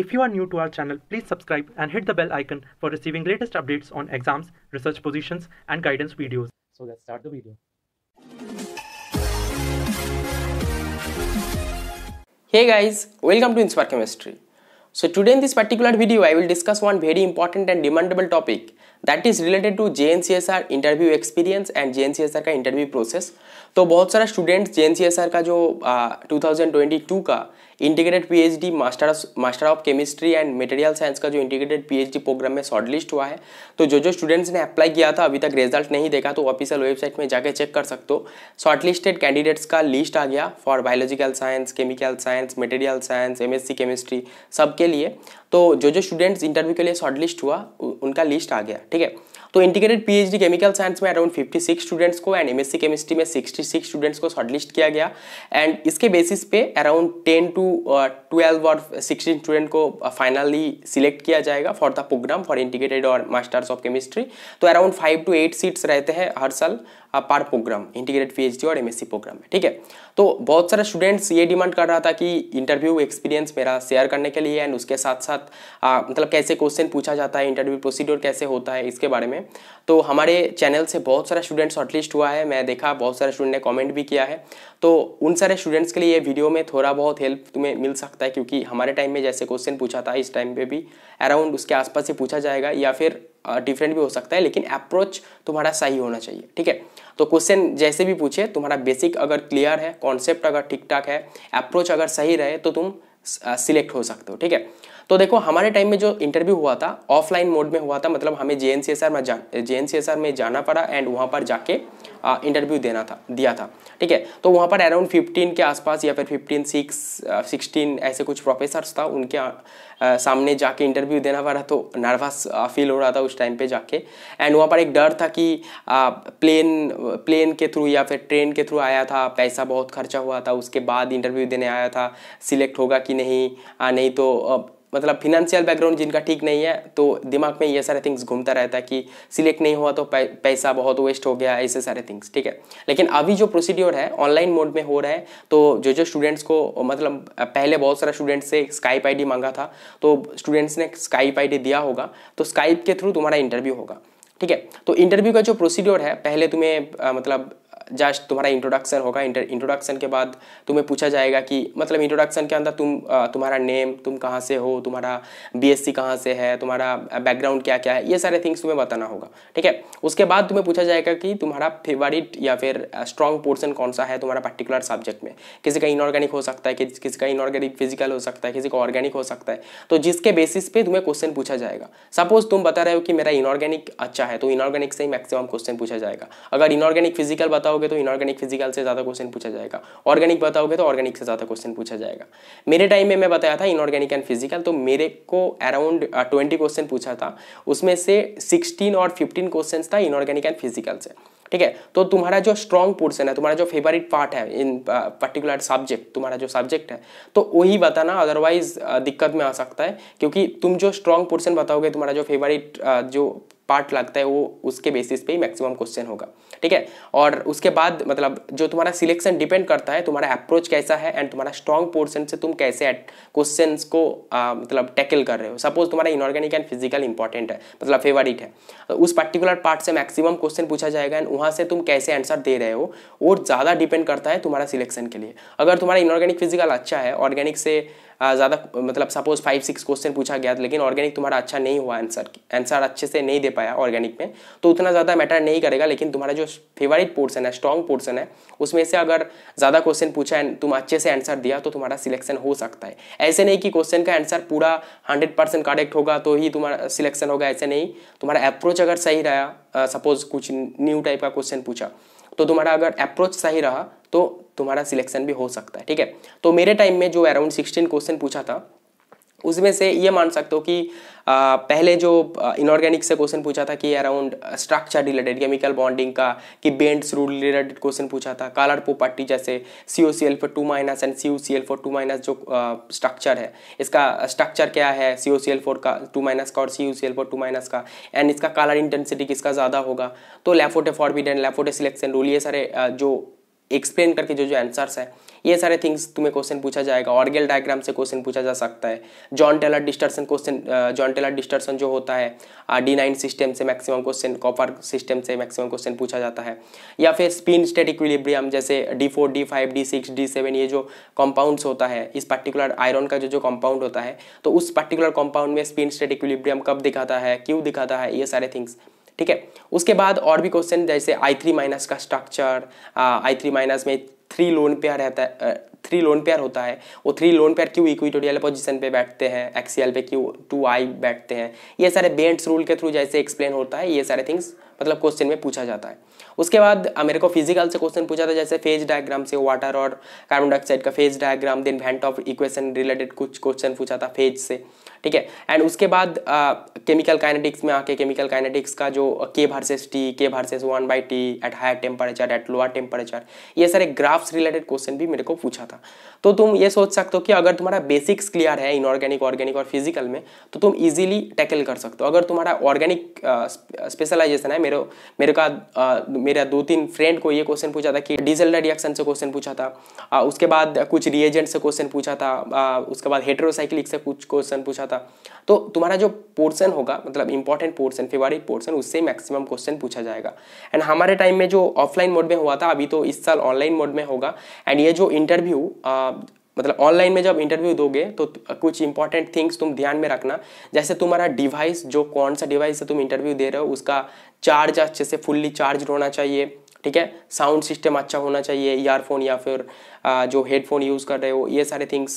If you are new to our channel, please subscribe and hit the bell icon for receiving latest updates on exams, research positions and guidance videos. So let's start the video. Hey guys, welcome to Inspire Chemistry. So today in this particular video, I will discuss one very important and demandable topic that is related to JNCSR interview experience and JNCSR ka interview process. तो बहुत सारा students J का जो टू uh, का integrated PhD master master of chemistry and material science का जो integrated PhD program में शॉर्टलिस्ट हुआ है तो जो जो स्टूडेंट्स ने अप्लाई किया था अभी तक रिजल्ट नहीं देखा तो ऑफिशियल वेबसाइट में जाकर चेक कर सकते हो शॉर्टलिस्टेड कैंडिडेट्स का लिस्ट आ गया for biological science chemical science material science M chemistry सबके लिए तो जो जो स्टूडेंट्स इंटरव्यू के लिए शॉर्टलिस्ट हुआ उनका लिस्ट आ गया ठीक है तो इंटीग्रेटेड पीएचडी केमिकल साइंस में अराउंड 56 स्टूडेंट्स को एंड एमएससी केमिस्ट्री में 66 स्टूडेंट्स को शॉर्टलिस्ट किया गया एंड इसके बेसिस पे अराउंड 10 टू ट्वेल्व और 16 स्टूडेंट को फाइनली uh, सिलेक्ट किया जाएगा for the program for integrated और मास्टर्स ऑफ केमिस्ट्री तो around five to eight seats रहते हैं हर साल पार प्रोग्राम इंटीग्रेट पी और एम प्रोग्राम में ठीक है तो बहुत सारे स्टूडेंट्स ये डिमांड कर रहा था कि इंटरव्यू एक्सपीरियंस मेरा शेयर करने के लिए एंड उसके साथ साथ आ, मतलब कैसे क्वेश्चन पूछा जाता है इंटरव्यू प्रोसीड्योर कैसे होता है इसके बारे में तो हमारे चैनल से बहुत सारे स्टूडेंट्स शॉर्टलिस्ट हुआ है मैं देखा बहुत सारे स्टूडेंट ने कॉमेंट भी किया है तो उन सारे स्टूडेंट्स के लिए ये वीडियो में थोड़ा बहुत हेल्प तुम्हें मिल सकता है क्योंकि हमारे टाइम में जैसे क्वेश्चन पूछा था इस टाइम पर भी अराउंड उसके आसपास ही पूछा जाएगा या फिर डिफरेंट भी हो सकता है लेकिन अप्रोच तुम्हारा सही होना चाहिए ठीक है तो क्वेश्चन जैसे भी पूछे तुम्हारा बेसिक अगर क्लियर है कॉन्सेप्ट अगर ठीक ठाक है अप्रोच अगर सही रहे तो तुम सिलेक्ट हो सकते हो ठीक है तो देखो हमारे टाइम में जो इंटरव्यू हुआ था ऑफलाइन मोड में हुआ था मतलब हमें जे एन में जा जे में जाना पड़ा एंड वहाँ पर जाके इंटरव्यू देना था दिया था ठीक है तो वहाँ पर अराउंड फिफ्टीन के आसपास या फिर फिफ्टीन सिक्स सिक्सटीन ऐसे कुछ प्रोफेसर्स था उनके आ, सामने जाके इंटरव्यू देना पड़ा तो नर्वस फील हो रहा था उस टाइम पे जाके एंड वहाँ पर एक डर था कि आ, प्लेन प्लेन के थ्रू या फिर ट्रेन के थ्रू आया था पैसा बहुत खर्चा हुआ था उसके बाद इंटरव्यू देने आया था सिलेक्ट होगा कि नहीं आ, नहीं तो मतलब फिनेंशियल बैकग्राउंड जिनका ठीक नहीं है तो दिमाग में ये सारे थिंग्स घूमता रहता है कि सिलेक्ट नहीं हुआ तो पैसा बहुत वेस्ट हो गया ऐसे सारे थिंग्स ठीक है लेकिन अभी जो प्रोसीड्योर है ऑनलाइन मोड में हो रहा है तो जो जो स्टूडेंट्स को मतलब पहले बहुत सारे स्टूडेंट्स से स्काइप आई मांगा था तो स्टूडेंट्स ने स्काइप आई दिया होगा तो स्काइप के थ्रू तुम्हारा इंटरव्यू होगा ठीक है तो इंटरव्यू का जो प्रोसीड्योर है पहले तुम्हें आ, मतलब जस्ट तुम्हारा इंट्रोडक्शन होगा इंट्रोडक्शन के बाद तुम्हें पूछा जाएगा कि मतलब इंट्रोडक्शन के अंदर तुम तुम्हारा नेम तुम कहाँ से हो तुम्हारा बी एस कहाँ से है तुम्हारा बैकग्राउंड क्या क्या है ये सारे थिंग्स तुम्हें बताना होगा ठीक है उसके बाद तुम्हें पूछा जाएगा कि तुम्हारा फेवरेट या फिर स्ट्रॉन्ग पोर्सन कौन सा है तुम्हारा पर्टिकुलर सब्जेक्ट में किसी का इनऑर्गेनिक हो सकता है किसी का इनऑर्गेनिक फिजिकल हो सकता है किसी का ऑर्गेनिक हो सकता है तो जिसके बेसिस पे तुम्हें क्वेश्चन पूछा जाएगा सपोज तुम बता रहे हो कि मेरा इनऑर्गेनिक अच्छा है तो इनऑर्गेनिक से ही मैक्सिमम क्वेश्चन पूछा जाएगा अगर इनऑर्गेनिक फिजिकल बताओ बताओगे तो इनऑर्गेनिक फिजिकल से ज़्यादा क्वेश्चन पूछा जाएगा ऑर्गेनिक बताओगे तो ऑर्गेनिक से ज़्यादा क्वेश्चन पूछा जाएगा मेरे टाइम में मैं बताया था इनऑर्गेनिक एंड फिजिकल तो मेरे को अराउंड ट्वेंटी क्वेश्चन पूछा था उसमें से सिक्सटीन और फिफ्टीन क्वेश्चन था इनऑर्गेनिक एंड फिजिकल से ठीक है तो तुम्हारा जो स्ट्रॉन्ग पोर्सन है तुम्हारा जो फेवरेट पार्ट है इन पर्टिकुलर सब्जेक्ट तुम्हारा जो सब्जेक्ट है तो वही बताना अदरवाइज दिक्कत में आ सकता है क्योंकि तुम जो स्ट्रॉन्ग पोर्सन बताओगे तुम्हारा जो फेवरेट जो पार्ट लगता है वो उसके बेसिस पे ही मैक्सिमम क्वेश्चन होगा ठीक है और उसके बाद मतलब जो तुम्हारा सिलेक्शन डिपेंड करता है तुम्हारा अप्रोच कैसा है एंड तुम्हारा स्ट्रॉन्ग पोर्सन से तुम कैसे क्वेश्चन को आ, मतलब टैकल कर रहे हो सपोज तुम्हारा इनऑर्गेनिक एंड फिजिकल इंपॉर्टेंट है मतलब फेवरेट है तो उस पर्टिकुलर पार्ट से मैक्सिमम क्वेश्चन पूछा जाएगा एंड वहाँ से तुम कैसे आंसर दे रहे हो और ज़्यादा डिपेंड करता है तुम्हारा सिलेक्शन के लिए अगर तुम्हारा इनऑर्गेनिक फिजिकल अच्छा है ऑर्गेनिक से हाँ, ज़्यादा मतलब सपोज फाइव सिक्स क्वेश्चन पूछा गया लेकिन ऑर्गेनिक तुम्हारा अच्छा नहीं हुआ आंसर आंसर अच्छे से नहीं दे पाया ऑर्गेनिक में तो उतना ज़्यादा मैटर नहीं करेगा लेकिन तुम्हारा जो फेवरेट पोर्सन है स्ट्रॉन्ग पोर्सन है उसमें से अगर ज़्यादा क्वेश्चन पूछा तुम अच्छे से आंसर दिया तो तुम्हारा सिलेक्शन हो सकता है ऐसे नहीं कि क्वेश्चन का आंसर पूरा हंड्रेड परसेंट करेक्ट होगा तो ही तुम्हारा सिलेक्शन होगा ऐसे नहीं तुम्हारा अप्रोच अगर सही रहा सपोज कुछ न्यू टाइप का क्वेश्चन पूछा तो तुम्हारा अगर अप्रोच सही रहा तो तुम्हारा सिलेक्शन भी हो सकता है ठीक है तो मेरे टाइम में जो अराउंड सिक्सटीन क्वेश्चन पूछा था उसमें से ये मान सकते हो कि आ, पहले जो इनऑर्गेनिक से क्वेश्चन पूछा था कि around structure related chemical bonding का कि बेंड्स रूल रिलेटेड क्वेश्चन पूछा था कालर पोपट्टी जैसे C O C L four two minus and C O C L four two minus जो स्ट्रक्चर है इसका स्ट्रक्चर क्या है C O C L four का टू माइनस का और C O C L four two minus का and इसका कलर इंटेंसिटी किसका ज़्यादा होगा तो Laporte and Laporte selection rule ये सारे जो एक्सप्लेन करके जो जो आंसर्स है ये सारे थिंग्स तुम्हें क्वेश्चन पूछा जाएगा ऑर्गेल डायग्राम से क्वेश्चन पूछा जा सकता है Jahn Teller distortion question Jahn Teller distortion जो होता है डी नाइन सिस्टम से मैक्सिमम क्वेश्चन कॉपर सिस्टम से मैक्सिमम क्वेश्चन पूछा जाता है या फिर स्पिन स्टेट इक्विलिब्रियम जैसे d four d five d six d seven ये जो कंपाउंड्स होता है इस पर्टिकुलर आयरन का जो जो कंपाउंड होता है तो उस पर्टिकुलर कंपाउंड में स्पिन स्टेट इक्विलिब्रियम कब दिखाता है क्यों दिखाता है ये सारे थिंग्स ठीक है उसके बाद और भी क्वेश्चन जैसे आई थ्री माइनस का स्ट्रक्चर आई थ्री माइनस में थ्री लोन पेयर रहता है थ्री लोन पेयर होता है वो थ्री लोन पेयर क्यों इक्विटोरियल पोजिशन पे बैठते हैं एक्सीएल पे क्यों टू आई बैठते हैं ये सारे बेंट्स रूल के थ्रू जैसे एक्सप्लेन होता है ये सारे थिंग्स मतलब क्वेश्चन में पूछा जाता है उसके बाद मेरे को फिजिकल से क्वेश्चन पूछा था जैसे फेज डायग्राम से वाटर और कार्बन डाइऑक्साइड का phase diagram then van't Hoff equation related कुछ क्वेश्चन पूछा था फेज से ठीक है एंड उसके बाद केमिकल काइनेटिक्स में आके केमिकल काइनेटिक्स का जो K versus T K versus one by T at higher temperature at lower temperature ये सारे ग्राफ्स रिलेटेड क्वेश्चन भी मेरे को पूछा था तो तुम ये सोच सकते हो कि अगर तुम्हारा बेसिक्स क्लियर है इनऑर्गेनिक ऑर्गेनिक और फिजिकल में तो तुम इजीली टैकल कर सकते हो अगर तुम्हारा ऑर्गेनिक स्पेशलाइजेशन है मेरे मेरे का मेरा दो तीन फ्रेंड को ये क्वेश्चन पूछा था कि डीजल रिएक्शन से क्वेश्चन पूछा था आ, उसके बाद कुछ रिएजेंट से क्वेश्चन पूछा था आ, उसके बाद हेट्रोसाइक्लिक से कुछ क्वेश्चन पूछा था तो तुम्हारा जो पोर्सन होगा मतलब इंपॉर्टेंट पोर्सन फेवरेट पोर्सन उससे मैक्सिमम क्वेश्चन पूछा जाएगा एंड हमारे टाइम में जो ऑफलाइन मोड में हुआ था अभी तो इस साल ऑनलाइन मोड में होगा एंड ये जो इंटरव्यू मतलब ऑनलाइन में जब इंटरव्यू दोगे तो कुछ इंपॉर्टेंट थिंग्स तुम ध्यान में रखना जैसे तुम्हारा डिवाइस जो कौन सा डिवाइस से तुम इंटरव्यू दे रहे हो उसका चार्ज अच्छे से फुल्ली चार्ज होना चाहिए ठीक है साउंड सिस्टम अच्छा होना चाहिए ईयरफोन या फिर जो हेडफोन यूज़ कर रहे हो ये सारे थिंग्स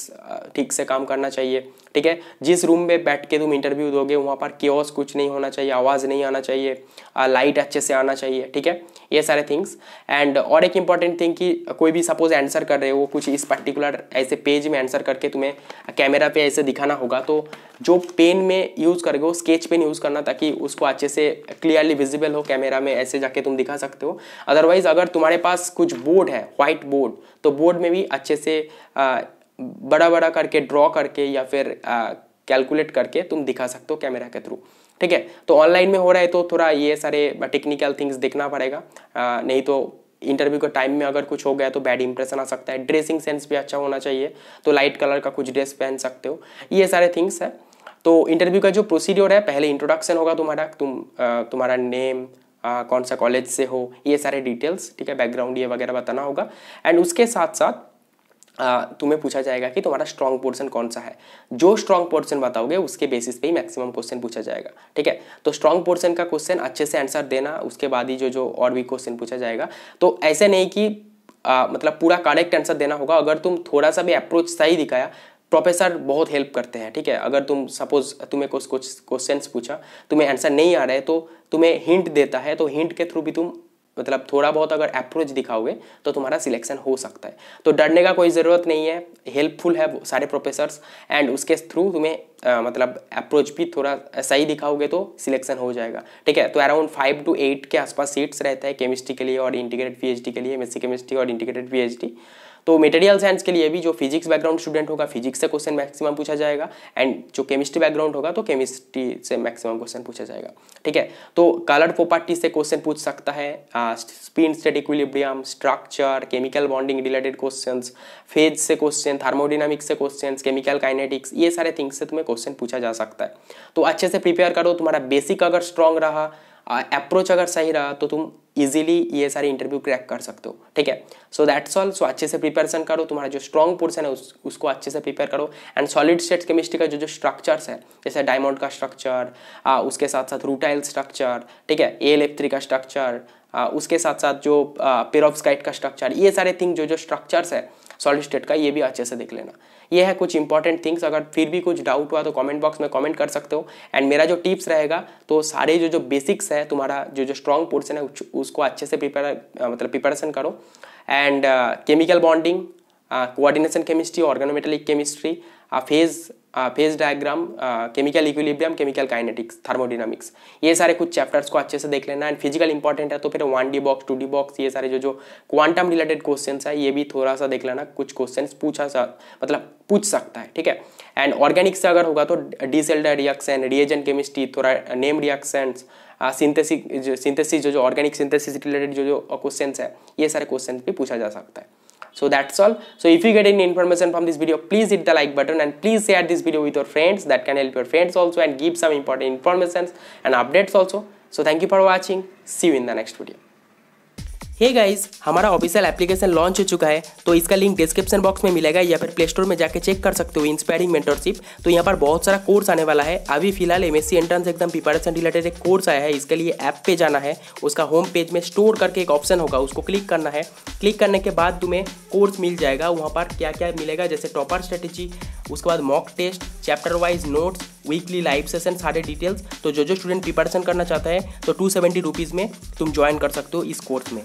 ठीक से काम करना चाहिए ठीक है जिस रूम में बैठ के तुम इंटरव्यू दोगे वहाँ पर क्योस कुछ नहीं होना चाहिए आवाज़ नहीं आना चाहिए लाइट अच्छे से आना चाहिए ठीक है ये सारे थिंग्स एंड और एक इम्पॉर्टेंट थिंग कि कोई भी सपोज आंसर कर रहे हो कुछ इस पर्टिकुलर ऐसे पेज में आंसर करके तुम्हें कैमरा पे ऐसे दिखाना होगा तो जो पेन में यूज़ करोगे वो स्केच पेन यूज़ करना ताकि उसको अच्छे से क्लियरली विजिबल हो कैमरा में ऐसे जाके तुम दिखा सकते हो अदरवाइज़ अगर तुम्हारे पास कुछ बोर्ड है वाइट बोर्ड तो बोर्ड में भी अच्छे से बड़ा बड़ा करके ड्रॉ करके या फिर कैलकुलेट करके तुम दिखा सकते हो कैमरा के थ्रू ठीक है तो ऑनलाइन में हो रहा है तो थोड़ा ये सारे टेक्निकल थिंग्स देखना पड़ेगा आ, नहीं तो इंटरव्यू के टाइम में अगर कुछ हो गया तो बैड इंप्रेशन आ सकता है ड्रेसिंग सेंस भी अच्छा होना चाहिए तो लाइट कलर का कुछ ड्रेस पहन सकते हो ये सारे थिंग्स है तो इंटरव्यू का जो प्रोसीड्योर है पहले इंट्रोडक्शन होगा तुम्हारा तुम तुम्हारा नेम कौन सा कॉलेज से हो ये सारे डिटेल्स ठीक है बैकग्राउंड ये वगैरह बताना होगा एंड उसके साथ साथ तुम्हें पूछा जाएगा कि तुम्हारा स्ट्रॉन्ग पोर्शन कौन सा है जो स्ट्रॉन्ग पोर्शन बताओगे उसके बेसिस पे ही मैक्सिमम क्वेश्चन पूछा जाएगा ठीक है तो स्ट्रॉन्ग पोर्शन का क्वेश्चन अच्छे से आंसर देना उसके बाद ही जो जो और भी क्वेश्चन पूछा जाएगा तो ऐसे नहीं कि आ, मतलब पूरा करेक्ट आंसर देना होगा अगर तुम थोड़ा सा भी अप्रोच सही दिखाया प्रोफेसर बहुत हेल्प करते हैं ठीक है अगर तुम सपोज तुम्हें कुछ कुछ क्वेश्चन पूछा तुम्हें आंसर नहीं आ रहे तो तुम्हें हिंट देता है तो हिंट के थ्रू भी तुम मतलब थोड़ा बहुत अगर अप्रोच दिखाओगे तो तुम्हारा सिलेक्शन हो सकता है तो डरने का कोई ज़रूरत नहीं है हेल्पफुल है सारे प्रोफेसर्स एंड उसके थ्रू तुम्हें आ, मतलब अप्रोच भी थोड़ा सही दिखाओगे तो सिलेक्शन हो जाएगा ठीक है तो अराउंड फाइव टू एट के आसपास सीट्स रहता है केमिस्ट्री के लिए और इंटीग्रेटेड पी के लिए एम केमिस्ट्री और इंटीग्रेटेड पी तो मेटेरियल साइंस के लिए भी जो फिजिक्स बैकग्राउंड स्टूडेंट होगा फिजिक्स से क्वेश्चन मैक्सिमम पूछा जाएगा एंड जो केमिस्ट्री बैकग्राउंड होगा तो केमिस्ट्री से मैक्सिमम क्वेश्चन पूछा जाएगा ठीक है तो कलर प्रॉपर्टी से क्वेश्चन पूछ सकता है spin state equilibrium structure chemical bonding related question phase से क्वेश्चन थर्मोडिनामिक्स से क्वेश्चन केमिकल काइनेटिक्स ये सारे थिंग्स से तुम्हें क्वेश्चन पूछा जा सकता है तो अच्छे से प्रिपेयर करो तुम्हारा बेसिक अगर स्ट्रांग रहा अप्रोच अगर सही रहा तो तुम इजीली ये सारे इंटरव्यू क्रैक कर सकते हो ठीक है सो दैट्स ऑल सो अच्छे से प्रिपरेशन करो तुम्हारा जो स्ट्रॉन्ग पोर्सन है उस, उसको अच्छे से प्रिपेयर करो एंड सॉलिड स्टेट केमिस्ट्री का जो जो स्ट्रक्चर्स है जैसे डायमंड का स्ट्रक्चर उसके साथ साथ रूटाइल स्ट्रक्चर ठीक है ए एफ थ्री का स्ट्रक्चर उसके साथ साथ जो पेरोवस्काइट का स्ट्रक्चर ये सारे थिंग जो जो स्ट्रक्चर्स है सॉलिड स्टेट का ये भी अच्छे से देख लेना ये है कुछ इंपॉर्टेंट थिंग्स अगर फिर भी कुछ डाउट हुआ तो कमेंट बॉक्स में कमेंट कर सकते हो एंड मेरा जो टिप्स रहेगा तो सारे जो जो बेसिक्स है तुम्हारा जो जो स्ट्रॉन्ग पोर्सन है उसको अच्छे से प्रिपेर मतलब प्रिपरेशन करो and chemical bonding coordination chemistry organometallic chemistry phase phase diagram chemical equilibrium chemical kinetics thermodynamics ये सारे कुछ चैप्टर्स को अच्छे से देख लेना एंड फिजिकल इंपॉर्टेंट है तो फिर one D box two D box ये सारे जो जो क्वांटम रिलेटेड क्वेश्चन है ये भी थोड़ा सा देख लेना कुछ क्वेश्चन पूछा सा मतलब पूछ सकता है ठीक है एंड ऑर्गेनिक से अगर होगा तो डीसेल्ड रिएक्शन रिएजन केमिस्ट्री थोड़ा नेम रिएक्शन सिंथेसिक सिंथेसिस जो जो ऑर्गेनिक सिंथेसिस रिलेटेड जो जो क्वेश्चन है ये सारे क्वेश्चन भी पूछा जा सकता है so that's all so if you get any information from this video please hit the like button and please share this video with your friends that can help your friends also and give some important informations and updates also so thank you for watching see you in the next video hey hey हमारा official application launch हो चुका है तो इसका link description box में मिलेगा या फिर प्ले स्टोर में जाके चेक कर सकते हो इंस्पायरिंग मेंटरशिप तो यहाँ पर बहुत सारा कोर्स आने वाला है अभी फिलहाल एम एंट्रेंस एकदम प्रिपरेशन रिलेटेड एक कोर्स आया है इसके लिए ऐप पे जाना है उसका होम पेज में स्टोर करके एक ऑप्शन होगा उसको क्लिक करना है क्लिक करने के बाद तुम्हें कोर्स मिल जाएगा वहाँ पर क्या क्या मिलेगा जैसे टॉपर स्ट्रेटेजी उसके बाद mock test chapter wise notes weekly live session सारे डिटेल्स तो जो जो स्टूडेंट प्रिपरेशन करना चाहता है तो टू सेवेंटी रुपीज़ में तुम ज्वाइन कर सकते हो इस कोर्स में